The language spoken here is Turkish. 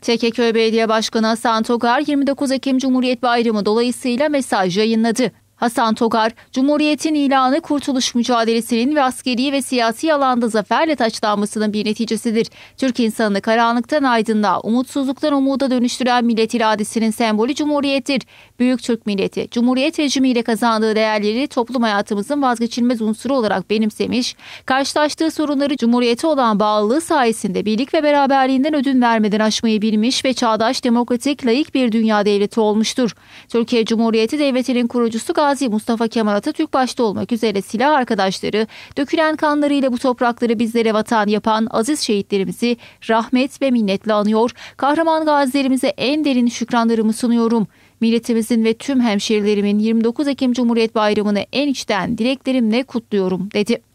Tekeköy Belediye Başkanı Hasan Tokar 29 Ekim Cumhuriyet Bayramı dolayısıyla mesaj yayınladı. Hasan Togar, Cumhuriyet'in ilanı kurtuluş mücadelesinin ve askeri ve siyasi alanda zaferle taçlanmasının bir neticesidir. Türk insanını karanlıktan aydınlığa, umutsuzluktan umuda dönüştüren millet iradesinin sembolü Cumhuriyet'tir. Büyük Türk milleti, Cumhuriyet rejimiyle kazandığı değerleri toplum hayatımızın vazgeçilmez unsuru olarak benimsemiş, karşılaştığı sorunları Cumhuriyet'e olan bağlılığı sayesinde birlik ve beraberliğinden ödün vermeden aşmayı bilmiş ve çağdaş, demokratik, layık bir dünya devleti olmuştur. Türkiye Cumhuriyeti Devleti'nin kurucusu Gazi Mustafa Kemal Atatürk başta olmak üzere silah arkadaşları dökülen kanlarıyla bu toprakları bizlere vatan yapan aziz şehitlerimizi rahmet ve minnetle anıyor. Kahraman gazilerimize en derin şükranlarımı sunuyorum. Milletimizin ve tüm hemşerilerimin 29 Ekim Cumhuriyet Bayramı'nı en içten dileklerimle kutluyorum dedi.